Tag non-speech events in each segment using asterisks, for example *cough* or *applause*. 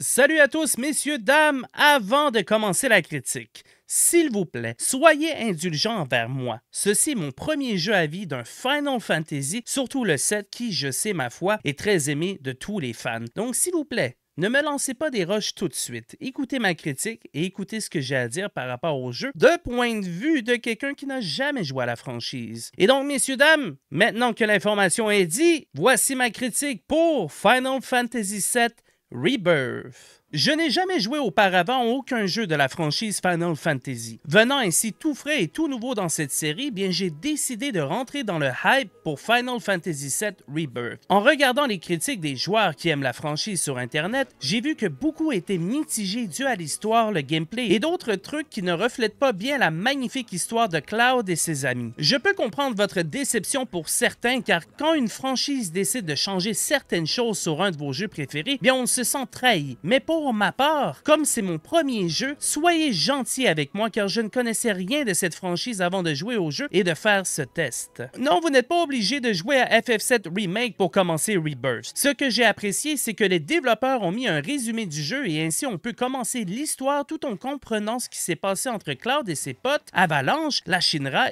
Salut à tous, messieurs, dames. Avant de commencer la critique, s'il vous plaît, soyez indulgents envers moi. Ceci est mon premier jeu à vie d'un Final Fantasy, surtout le 7 qui, je sais ma foi, est très aimé de tous les fans. Donc s'il vous plaît, ne me lancez pas des roches tout de suite. Écoutez ma critique et écoutez ce que j'ai à dire par rapport au jeu de point de vue de quelqu'un qui n'a jamais joué à la franchise. Et donc, messieurs, dames, maintenant que l'information est dite, voici ma critique pour Final Fantasy VII Rebirth. Je n'ai jamais joué auparavant aucun jeu de la franchise Final Fantasy. Venant ainsi tout frais et tout nouveau dans cette série, eh bien j'ai décidé de rentrer dans le hype pour Final Fantasy VII Rebirth. En regardant les critiques des joueurs qui aiment la franchise sur internet, j'ai vu que beaucoup étaient mitigés dû à l'histoire, le gameplay et d'autres trucs qui ne reflètent pas bien la magnifique histoire de Cloud et ses amis. Je peux comprendre votre déception pour certains car quand une franchise décide de changer certaines choses sur un de vos jeux préférés, eh bien on se sent trahi. Mais pour pour ma part, comme c'est mon premier jeu, soyez gentils avec moi car je ne connaissais rien de cette franchise avant de jouer au jeu et de faire ce test. Non, vous n'êtes pas obligé de jouer à FF7 Remake pour commencer Rebirth. Ce que j'ai apprécié, c'est que les développeurs ont mis un résumé du jeu et ainsi on peut commencer l'histoire tout en comprenant ce qui s'est passé entre Cloud et ses potes, Avalanche, la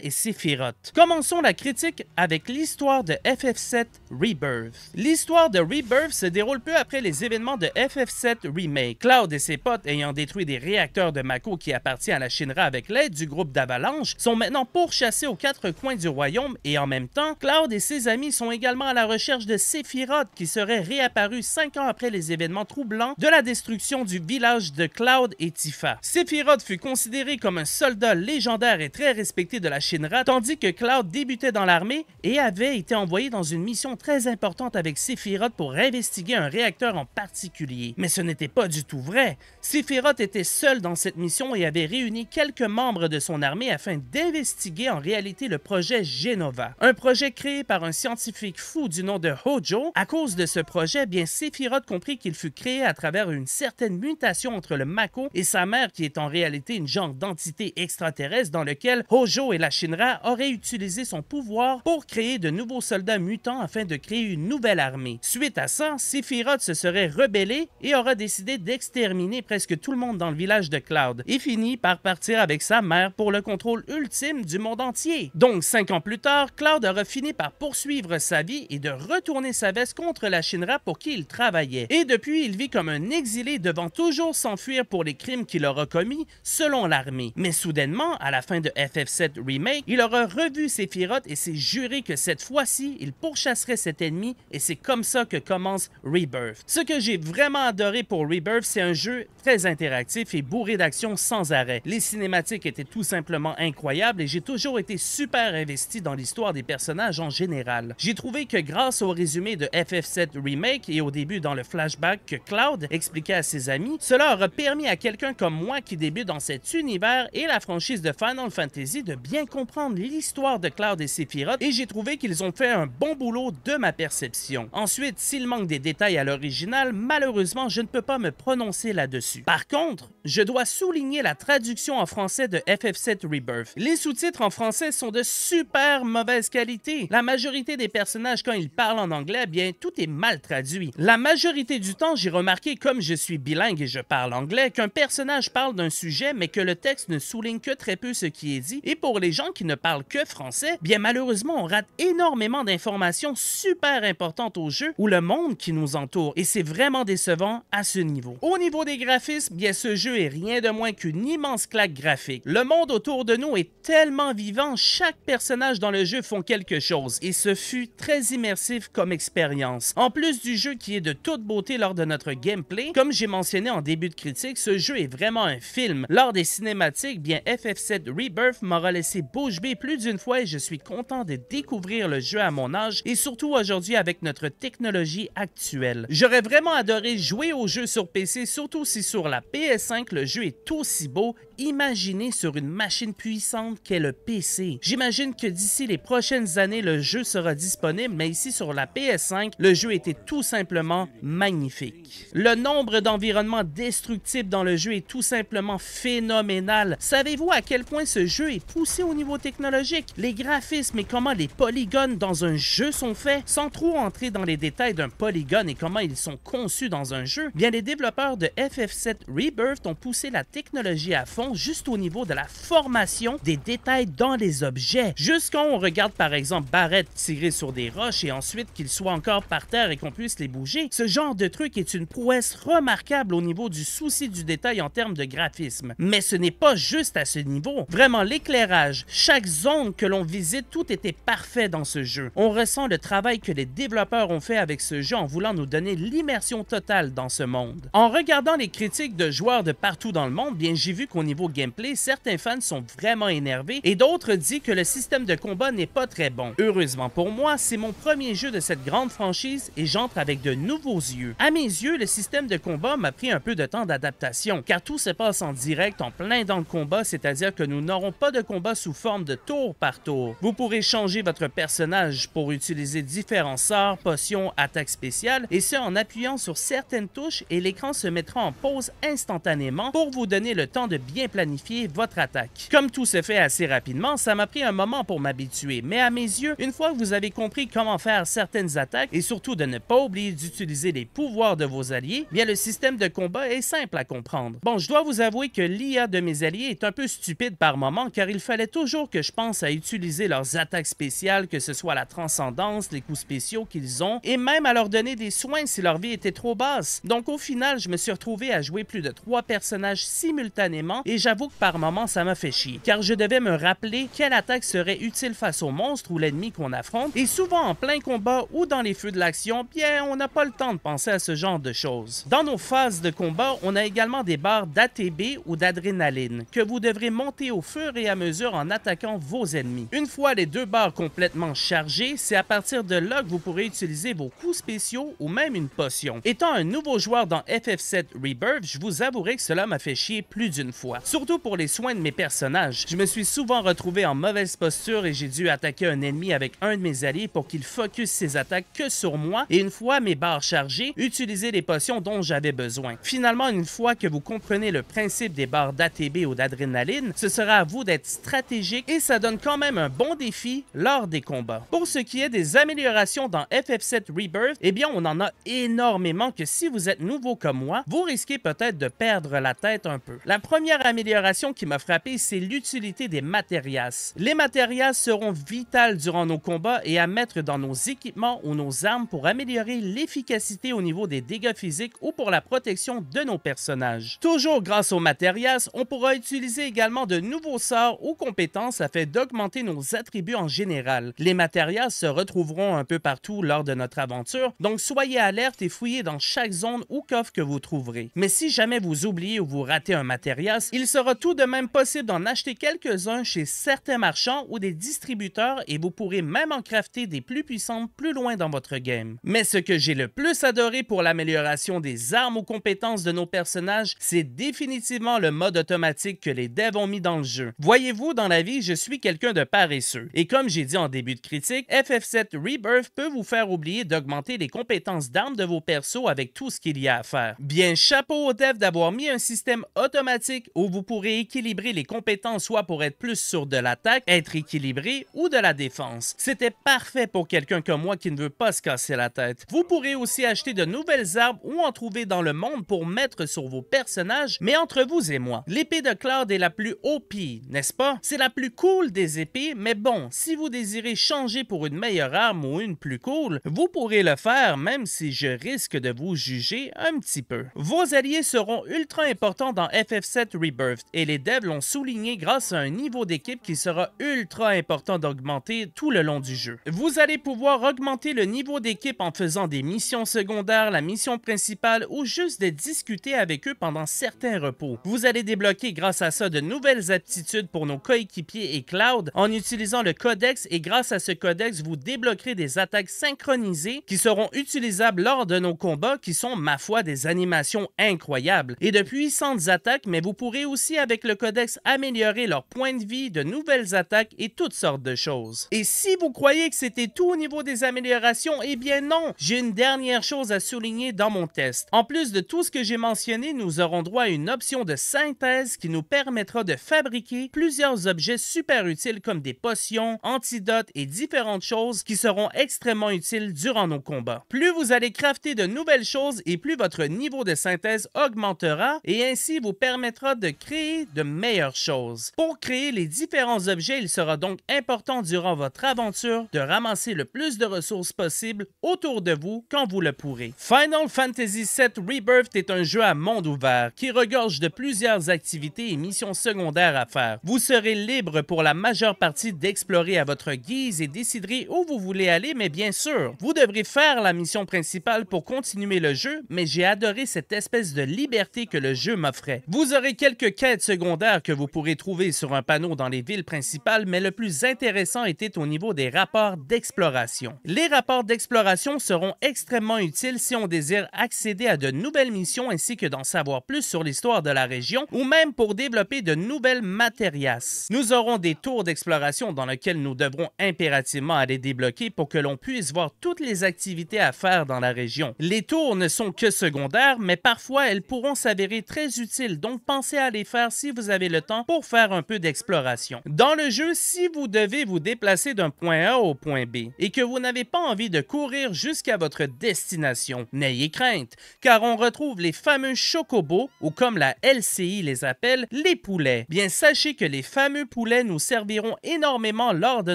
et Sephiroth. Commençons la critique avec l'histoire de FF7 Rebirth. L'histoire de Rebirth se déroule peu après les événements de FF7 Remake Cloud et ses potes ayant détruit des réacteurs de Mako qui appartient à la Shinra avec l'aide du groupe d'Avalanche sont maintenant pourchassés aux quatre coins du royaume et en même temps, Cloud et ses amis sont également à la recherche de Sephiroth qui serait réapparu cinq ans après les événements troublants de la destruction du village de Cloud et Tifa. Sephiroth fut considéré comme un soldat légendaire et très respecté de la Shinra, tandis que Cloud débutait dans l'armée et avait été envoyé dans une mission très importante avec Sephiroth pour investiguer un réacteur en particulier. Mais ce n'était pas du tout vrai. Sephiroth était seul dans cette mission et avait réuni quelques membres de son armée afin d'investiguer en réalité le projet Genova, un projet créé par un scientifique fou du nom de Hojo. À cause de ce projet, bien Sephiroth comprit qu'il fut créé à travers une certaine mutation entre le Mako et sa mère qui est en réalité une genre d'entité extraterrestre dans lequel Hojo et la Shinra auraient utilisé son pouvoir pour créer de nouveaux soldats mutants afin de créer une nouvelle armée. Suite à ça, Sephiroth se serait rebellé et aura décidé d'exterminer presque tout le monde dans le village de Cloud et finit par partir avec sa mère pour le contrôle ultime du monde entier. Donc, cinq ans plus tard, Cloud aura fini par poursuivre sa vie et de retourner sa veste contre la Shinra pour qui il travaillait. Et depuis, il vit comme un exilé devant toujours s'enfuir pour les crimes qu'il aura commis, selon l'armée. Mais soudainement, à la fin de FF7 Remake, il aura revu ses firottes et s'est juré que cette fois-ci, il pourchasserait cet ennemi et c'est comme ça que commence Rebirth. Ce que j'ai vraiment adoré pour Rebirth, Rebirth, c'est un jeu très interactif et bourré d'action sans arrêt. Les cinématiques étaient tout simplement incroyables et j'ai toujours été super investi dans l'histoire des personnages en général. J'ai trouvé que grâce au résumé de FF7 Remake et au début dans le flashback que Cloud expliquait à ses amis, cela aura permis à quelqu'un comme moi qui débute dans cet univers et la franchise de Final Fantasy de bien comprendre l'histoire de Cloud et Sephiroth et j'ai trouvé qu'ils ont fait un bon boulot de ma perception. Ensuite, s'il manque des détails à l'original, malheureusement, je ne peux pas me prononcer là-dessus. Par contre, je dois souligner la traduction en français de FF7 Rebirth. Les sous-titres en français sont de super mauvaise qualité. La majorité des personnages, quand ils parlent en anglais, bien, tout est mal traduit. La majorité du temps, j'ai remarqué, comme je suis bilingue et je parle anglais, qu'un personnage parle d'un sujet, mais que le texte ne souligne que très peu ce qui est dit. Et pour les gens qui ne parlent que français, bien malheureusement, on rate énormément d'informations super importantes au jeu ou le monde qui nous entoure. Et c'est vraiment décevant à ce niveau. Au niveau des graphismes, bien, ce jeu et rien de moins qu'une immense claque graphique. Le monde autour de nous est tellement vivant, chaque personnage dans le jeu font quelque chose, et ce fut très immersif comme expérience. En plus du jeu qui est de toute beauté lors de notre gameplay, comme j'ai mentionné en début de critique, ce jeu est vraiment un film. Lors des cinématiques, bien FF7 Rebirth m'aura laissé bouche bée plus d'une fois et je suis content de découvrir le jeu à mon âge et surtout aujourd'hui avec notre technologie actuelle. J'aurais vraiment adoré jouer au jeu sur PC, surtout si sur la PS5 que le jeu est aussi beau Imaginez sur une machine puissante qu'est le PC. J'imagine que d'ici les prochaines années, le jeu sera disponible, mais ici sur la PS5, le jeu était tout simplement magnifique. Le nombre d'environnements destructibles dans le jeu est tout simplement phénoménal. Savez-vous à quel point ce jeu est poussé au niveau technologique? Les graphismes et comment les polygones dans un jeu sont faits, sans trop entrer dans les détails d'un polygone et comment ils sont conçus dans un jeu, bien les développeurs de FF7 Rebirth ont poussé la technologie à fond juste au niveau de la formation des détails dans les objets. jusqu'en quand on regarde par exemple Barrett tirer sur des roches et ensuite qu'il soit encore par terre et qu'on puisse les bouger, ce genre de truc est une prouesse remarquable au niveau du souci du détail en termes de graphisme. Mais ce n'est pas juste à ce niveau. Vraiment, l'éclairage, chaque zone que l'on visite, tout était parfait dans ce jeu. On ressent le travail que les développeurs ont fait avec ce jeu en voulant nous donner l'immersion totale dans ce monde. En regardant les critiques de joueurs de partout dans le monde, bien j'ai vu qu'au niveau gameplay, certains fans sont vraiment énervés et d'autres disent que le système de combat n'est pas très bon. Heureusement pour moi, c'est mon premier jeu de cette grande franchise et j'entre avec de nouveaux yeux. À mes yeux, le système de combat m'a pris un peu de temps d'adaptation car tout se passe en direct, en plein dans le combat, c'est-à-dire que nous n'aurons pas de combat sous forme de tour par tour. Vous pourrez changer votre personnage pour utiliser différents sorts, potions, attaques spéciales et ce en appuyant sur certaines touches et l'écran se mettra en pause instantanément pour vous donner le temps de bien planifier votre attaque. Comme tout se fait assez rapidement, ça m'a pris un moment pour m'habituer, mais à mes yeux, une fois que vous avez compris comment faire certaines attaques et surtout de ne pas oublier d'utiliser les pouvoirs de vos alliés, bien le système de combat est simple à comprendre. Bon, je dois vous avouer que l'IA de mes alliés est un peu stupide par moment car il fallait toujours que je pense à utiliser leurs attaques spéciales, que ce soit la transcendance, les coups spéciaux qu'ils ont, et même à leur donner des soins si leur vie était trop basse. Donc au final, je me suis retrouvé à jouer plus de trois personnages simultanément et et j'avoue que par moments ça m'a fait chier, car je devais me rappeler quelle attaque serait utile face au monstre ou l'ennemi qu'on affronte, et souvent en plein combat ou dans les feux de l'action, bien on n'a pas le temps de penser à ce genre de choses. Dans nos phases de combat, on a également des barres d'ATB ou d'adrénaline, que vous devrez monter au fur et à mesure en attaquant vos ennemis. Une fois les deux barres complètement chargées, c'est à partir de là que vous pourrez utiliser vos coups spéciaux ou même une potion. Étant un nouveau joueur dans FF7 Rebirth, je vous avouerai que cela m'a fait chier plus d'une fois. Surtout pour les soins de mes personnages, je me suis souvent retrouvé en mauvaise posture et j'ai dû attaquer un ennemi avec un de mes alliés pour qu'il focus ses attaques que sur moi et une fois mes barres chargées, utiliser les potions dont j'avais besoin. Finalement, une fois que vous comprenez le principe des barres d'ATB ou d'adrénaline, ce sera à vous d'être stratégique et ça donne quand même un bon défi lors des combats. Pour ce qui est des améliorations dans FF7 Rebirth, eh bien on en a énormément que si vous êtes nouveau comme moi, vous risquez peut-être de perdre la tête un peu. La première amélioration qui m'a frappé, c'est l'utilité des matérias. Les matérias seront vitales durant nos combats et à mettre dans nos équipements ou nos armes pour améliorer l'efficacité au niveau des dégâts physiques ou pour la protection de nos personnages. Toujours grâce aux matérias, on pourra utiliser également de nouveaux sorts ou compétences afin d'augmenter nos attributs en général. Les matérias se retrouveront un peu partout lors de notre aventure, donc soyez alerte et fouillez dans chaque zone ou coffre que vous trouverez. Mais si jamais vous oubliez ou vous ratez un matérias, il il sera tout de même possible d'en acheter quelques-uns chez certains marchands ou des distributeurs et vous pourrez même en crafter des plus puissantes plus loin dans votre game. Mais ce que j'ai le plus adoré pour l'amélioration des armes ou compétences de nos personnages, c'est définitivement le mode automatique que les devs ont mis dans le jeu. Voyez-vous, dans la vie, je suis quelqu'un de paresseux. Et comme j'ai dit en début de critique, FF7 Rebirth peut vous faire oublier d'augmenter les compétences d'armes de vos persos avec tout ce qu'il y a à faire. Bien chapeau aux devs d'avoir mis un système automatique où vous pourrez équilibrer les compétences soit pour être plus sûr de l'attaque, être équilibré ou de la défense. C'était parfait pour quelqu'un comme moi qui ne veut pas se casser la tête. Vous pourrez aussi acheter de nouvelles armes ou en trouver dans le monde pour mettre sur vos personnages, mais entre vous et moi, l'épée de Claude est la plus OP, n'est-ce pas? C'est la plus cool des épées, mais bon, si vous désirez changer pour une meilleure arme ou une plus cool, vous pourrez le faire même si je risque de vous juger un petit peu. Vos alliés seront ultra importants dans FF7 Rebirth et les devs l'ont souligné grâce à un niveau d'équipe qui sera ultra important d'augmenter tout le long du jeu. Vous allez pouvoir augmenter le niveau d'équipe en faisant des missions secondaires, la mission principale ou juste de discuter avec eux pendant certains repos. Vous allez débloquer grâce à ça de nouvelles aptitudes pour nos coéquipiers et Cloud en utilisant le codex et grâce à ce codex, vous débloquerez des attaques synchronisées qui seront utilisables lors de nos combats qui sont, ma foi, des animations incroyables et de puissantes attaques, mais vous pourrez aussi avec le codex améliorer leur point de vie, de nouvelles attaques et toutes sortes de choses. Et si vous croyez que c'était tout au niveau des améliorations, eh bien non, j'ai une dernière chose à souligner dans mon test. En plus de tout ce que j'ai mentionné, nous aurons droit à une option de synthèse qui nous permettra de fabriquer plusieurs objets super utiles comme des potions, antidotes et différentes choses qui seront extrêmement utiles durant nos combats. Plus vous allez crafter de nouvelles choses et plus votre niveau de synthèse augmentera et ainsi vous permettra de créer de meilleures choses. Pour créer les différents objets, il sera donc important durant votre aventure de ramasser le plus de ressources possible autour de vous quand vous le pourrez. Final Fantasy VII Rebirth est un jeu à monde ouvert qui regorge de plusieurs activités et missions secondaires à faire. Vous serez libre pour la majeure partie d'explorer à votre guise et déciderez où vous voulez aller, mais bien sûr, vous devrez faire la mission principale pour continuer le jeu, mais j'ai adoré cette espèce de liberté que le jeu m'offrait. Vous aurez quelques quêtes secondaires que vous pourrez trouver sur un panneau dans les villes principales, mais le plus intéressant était au niveau des rapports d'exploration. Les rapports d'exploration seront extrêmement utiles si on désire accéder à de nouvelles missions ainsi que d'en savoir plus sur l'histoire de la région ou même pour développer de nouvelles matérias. Nous aurons des tours d'exploration dans lesquels nous devrons impérativement aller débloquer pour que l'on puisse voir toutes les activités à faire dans la région. Les tours ne sont que secondaires, mais parfois elles pourront s'avérer très utiles, donc pensez à faire si vous avez le temps pour faire un peu d'exploration. Dans le jeu, si vous devez vous déplacer d'un point A au point B et que vous n'avez pas envie de courir jusqu'à votre destination, n'ayez crainte, car on retrouve les fameux chocobos ou comme la LCI les appelle, les poulets. Bien sachez que les fameux poulets nous serviront énormément lors de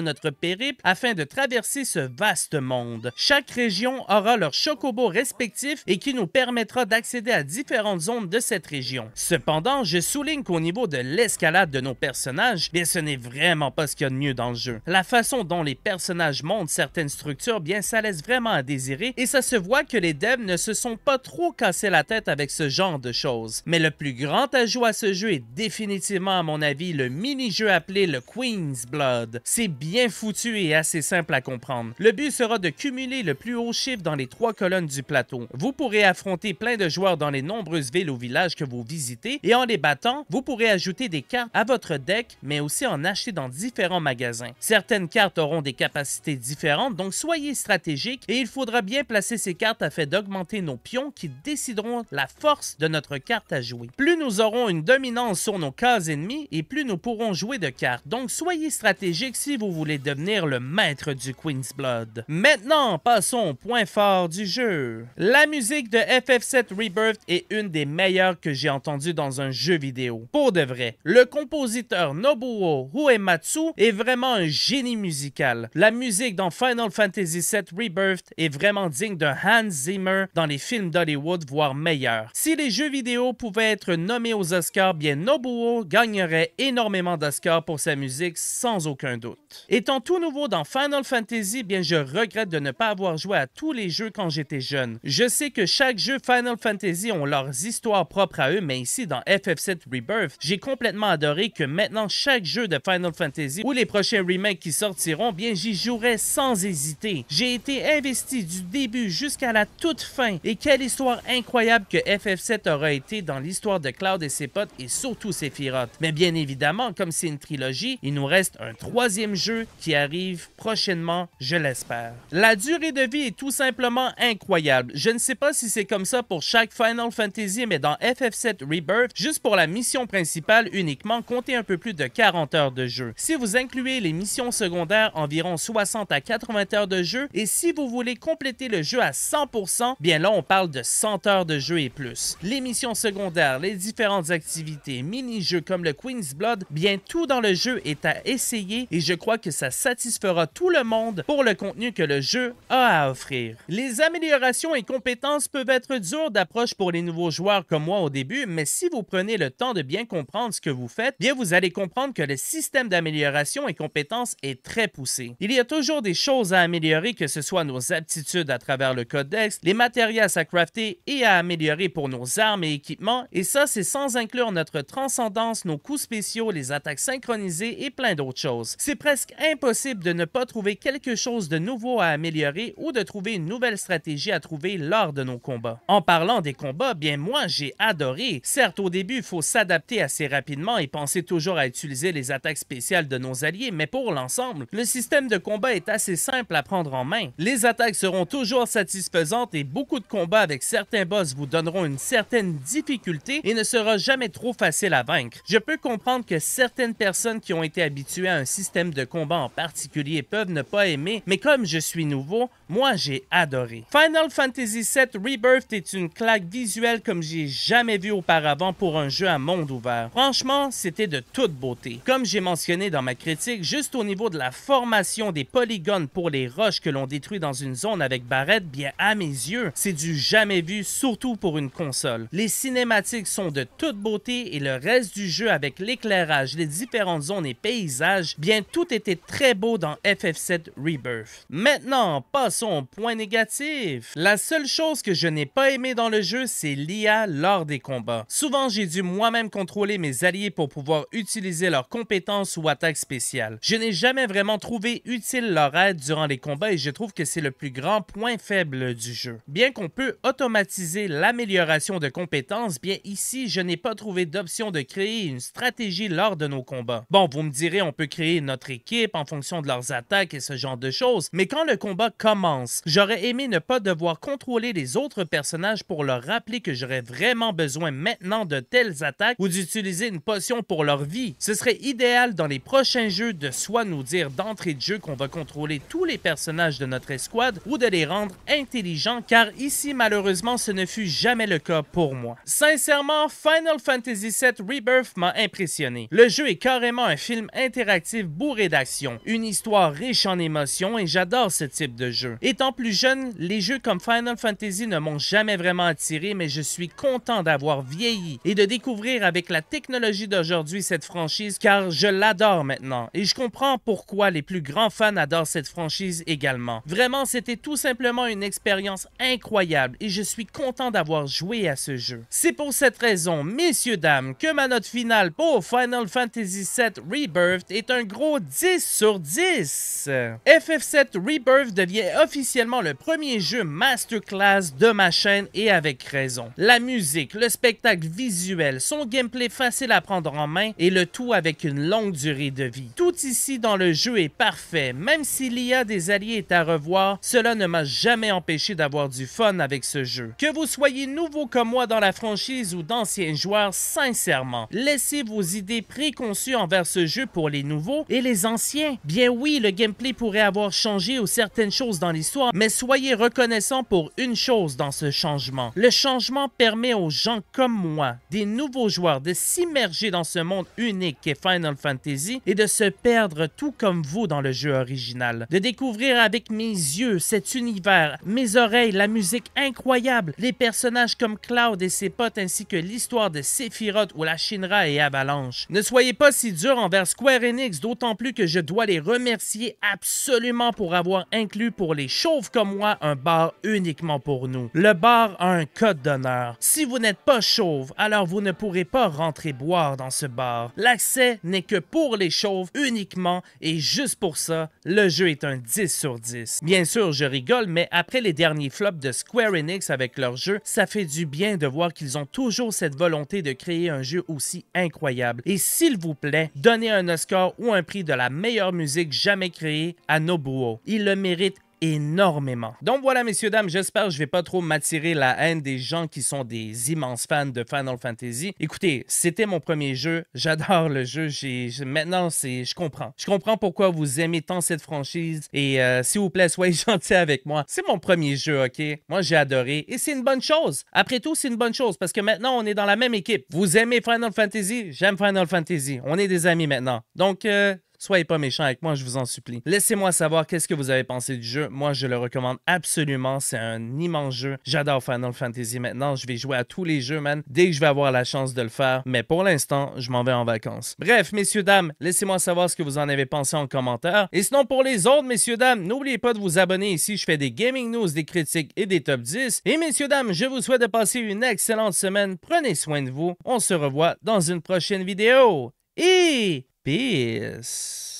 notre périple afin de traverser ce vaste monde. Chaque région aura leur chocobo respectif et qui nous permettra d'accéder à différentes zones de cette région. Cependant, je souligne qu'au niveau de l'escalade de nos personnages, bien ce n'est vraiment pas ce qu'il y a de mieux dans le jeu. La façon dont les personnages montent certaines structures, bien ça laisse vraiment à désirer et ça se voit que les devs ne se sont pas trop cassés la tête avec ce genre de choses. Mais le plus grand ajout à ce jeu est définitivement à mon avis le mini-jeu appelé le Queen's Blood. C'est bien foutu et assez simple à comprendre. Le but sera de cumuler le plus haut chiffre dans les trois colonnes du plateau. Vous pourrez affronter plein de joueurs dans les nombreuses villes ou villages que vous visitez et en les battant vous pourrez ajouter des cartes à votre deck, mais aussi en acheter dans différents magasins. Certaines cartes auront des capacités différentes, donc soyez stratégique et il faudra bien placer ces cartes afin d'augmenter nos pions qui décideront la force de notre carte à jouer. Plus nous aurons une dominance sur nos cases ennemies et plus nous pourrons jouer de cartes, donc soyez stratégique si vous voulez devenir le maître du Queen's Blood. Maintenant, passons au point fort du jeu. La musique de FF7 Rebirth est une des meilleures que j'ai entendues dans un jeu vidéo vidéo. Pour de vrai, le compositeur Nobuo Uematsu est vraiment un génie musical. La musique dans Final Fantasy VII Rebirth est vraiment digne de Hans Zimmer dans les films d'Hollywood, voire meilleur. Si les jeux vidéo pouvaient être nommés aux Oscars, bien Nobuo gagnerait énormément d'Oscars pour sa musique sans aucun doute. Étant tout nouveau dans Final Fantasy, bien je regrette de ne pas avoir joué à tous les jeux quand j'étais jeune. Je sais que chaque jeu Final Fantasy ont leurs histoires propres à eux, mais ici dans FF7 Rebirth, j'ai complètement adoré que maintenant chaque jeu de Final Fantasy ou les prochains remakes qui sortiront, bien j'y jouerai sans hésiter. J'ai été investi du début jusqu'à la toute fin et quelle histoire incroyable que FF7 aura été dans l'histoire de Cloud et ses potes et surtout ses firottes. Mais bien évidemment, comme c'est une trilogie, il nous reste un troisième jeu qui arrive prochainement, je l'espère. La durée de vie est tout simplement incroyable. Je ne sais pas si c'est comme ça pour chaque Final Fantasy, mais dans FF7 Rebirth, juste pour la mission principale uniquement, comptez un peu plus de 40 heures de jeu. Si vous incluez les missions secondaires, environ 60 à 80 heures de jeu, et si vous voulez compléter le jeu à 100%, bien là on parle de 100 heures de jeu et plus. Les missions secondaires, les différentes activités, mini-jeux comme le Queen's Blood, bien tout dans le jeu est à essayer et je crois que ça satisfera tout le monde pour le contenu que le jeu a à offrir. Les améliorations et compétences peuvent être dures d'approche pour les nouveaux joueurs comme moi au début, mais si vous prenez le temps de bien comprendre ce que vous faites, bien vous allez comprendre que le système d'amélioration et compétences est très poussé. Il y a toujours des choses à améliorer, que ce soit nos aptitudes à travers le codex, les matérias à crafter et à améliorer pour nos armes et équipements, et ça c'est sans inclure notre transcendance, nos coups spéciaux, les attaques synchronisées et plein d'autres choses. C'est presque impossible de ne pas trouver quelque chose de nouveau à améliorer ou de trouver une nouvelle stratégie à trouver lors de nos combats. En parlant des combats, bien moi j'ai adoré. Certes au début, il faut s'adapter assez rapidement et penser toujours à utiliser les attaques spéciales de nos alliés, mais pour l'ensemble, le système de combat est assez simple à prendre en main. Les attaques seront toujours satisfaisantes et beaucoup de combats avec certains boss vous donneront une certaine difficulté et ne sera jamais trop facile à vaincre. Je peux comprendre que certaines personnes qui ont été habituées à un système de combat en particulier peuvent ne pas aimer, mais comme je suis nouveau, moi j'ai adoré. Final Fantasy VII Rebirth est une claque visuelle comme j'ai jamais vu auparavant pour un jeu monde ouvert. Franchement, c'était de toute beauté. Comme j'ai mentionné dans ma critique, juste au niveau de la formation des polygones pour les roches que l'on détruit dans une zone avec barrette, bien à mes yeux, c'est du jamais vu, surtout pour une console. Les cinématiques sont de toute beauté et le reste du jeu avec l'éclairage, les différentes zones et paysages, bien tout était très beau dans FF7 Rebirth. Maintenant, passons au point négatif. La seule chose que je n'ai pas aimé dans le jeu, c'est l'IA lors des combats. Souvent, j'ai dû moi-même contrôler mes alliés pour pouvoir utiliser leurs compétences ou attaques spéciales. Je n'ai jamais vraiment trouvé utile leur aide durant les combats et je trouve que c'est le plus grand point faible du jeu. Bien qu'on peut automatiser l'amélioration de compétences, bien ici, je n'ai pas trouvé d'option de créer une stratégie lors de nos combats. Bon, vous me direz, on peut créer notre équipe en fonction de leurs attaques et ce genre de choses, mais quand le combat commence, j'aurais aimé ne pas devoir contrôler les autres personnages pour leur rappeler que j'aurais vraiment besoin maintenant de telles attaques ou d'utiliser une potion pour leur vie. Ce serait idéal dans les prochains jeux de soit nous dire d'entrée de jeu qu'on va contrôler tous les personnages de notre escouade ou de les rendre intelligents car ici malheureusement ce ne fut jamais le cas pour moi. Sincèrement, Final Fantasy VII Rebirth m'a impressionné. Le jeu est carrément un film interactif bourré d'action, une histoire riche en émotions et j'adore ce type de jeu. Étant plus jeune, les jeux comme Final Fantasy ne m'ont jamais vraiment attiré mais je suis content d'avoir vieilli et de découvrir avec la technologie d'aujourd'hui cette franchise car je l'adore maintenant et je comprends pourquoi les plus grands fans adorent cette franchise également. Vraiment, c'était tout simplement une expérience incroyable et je suis content d'avoir joué à ce jeu. C'est pour cette raison, messieurs, dames, que ma note finale pour Final Fantasy VII Rebirth est un gros 10 sur 10. FF7 Rebirth devient officiellement le premier jeu masterclass de ma chaîne et avec raison. La musique, le spectacle visuel, son gameplay facile à prendre en main et le tout avec une longue durée de vie. Tout ici dans le jeu est parfait, même si l'IA des alliés est à revoir, cela ne m'a jamais empêché d'avoir du fun avec ce jeu. Que vous soyez nouveau comme moi dans la franchise ou d'anciens joueurs, sincèrement, laissez vos idées préconçues envers ce jeu pour les nouveaux et les anciens. Bien oui, le gameplay pourrait avoir changé ou certaines choses dans l'histoire, mais soyez reconnaissant pour une chose dans ce changement. Le changement permet aux gens comme moi, des nouveaux joueurs de s'immerger dans ce monde unique qu'est Final Fantasy et de se perdre tout comme vous dans le jeu original. De découvrir avec mes yeux cet univers, mes oreilles, la musique incroyable, les personnages comme Cloud et ses potes ainsi que l'histoire de Sephiroth ou la Shinra et Avalanche. Ne soyez pas si dur envers Square Enix, d'autant plus que je dois les remercier absolument pour avoir inclus pour les chauves comme moi un bar uniquement pour nous. Le bar a un code d'honneur. Si vous n'êtes pas chauve, alors vous ne pourrez pas rentrer boire dans ce bar. L'accès n'est que pour les chauves uniquement et juste pour ça, le jeu est un 10 sur 10. Bien sûr, je rigole, mais après les derniers flops de Square Enix avec leur jeu, ça fait du bien de voir qu'ils ont toujours cette volonté de créer un jeu aussi incroyable. Et s'il vous plaît, donnez un Oscar ou un prix de la meilleure musique jamais créée à Nobuo. Il le mérite énormément. Donc voilà, messieurs, dames, j'espère que je vais pas trop m'attirer la haine des gens qui sont des immenses fans de Final Fantasy. Écoutez, c'était mon premier jeu, j'adore le jeu, j'ai maintenant c'est je comprends. Je comprends pourquoi vous aimez tant cette franchise et euh, s'il vous plaît, *laughs* soyez gentils avec moi. C'est mon premier jeu, OK Moi, j'ai adoré et c'est une bonne chose. Après tout, c'est une bonne chose parce que maintenant on est dans la même équipe. Vous aimez Final Fantasy, j'aime Final Fantasy. On est des amis maintenant. Donc euh, Soyez pas méchants avec moi, je vous en supplie. Laissez-moi savoir qu'est-ce que vous avez pensé du jeu. Moi, je le recommande absolument. C'est un immense jeu. J'adore Final Fantasy maintenant. Je vais jouer à tous les jeux, man, dès que je vais avoir la chance de le faire. Mais pour l'instant, je m'en vais en vacances. Bref, messieurs, dames, laissez-moi savoir ce que vous en avez pensé en commentaire. Et sinon, pour les autres, messieurs, dames, n'oubliez pas de vous abonner ici. Je fais des gaming news, des critiques et des top 10. Et messieurs, dames, je vous souhaite de passer une excellente semaine. Prenez soin de vous. On se revoit dans une prochaine vidéo. Et... Peace.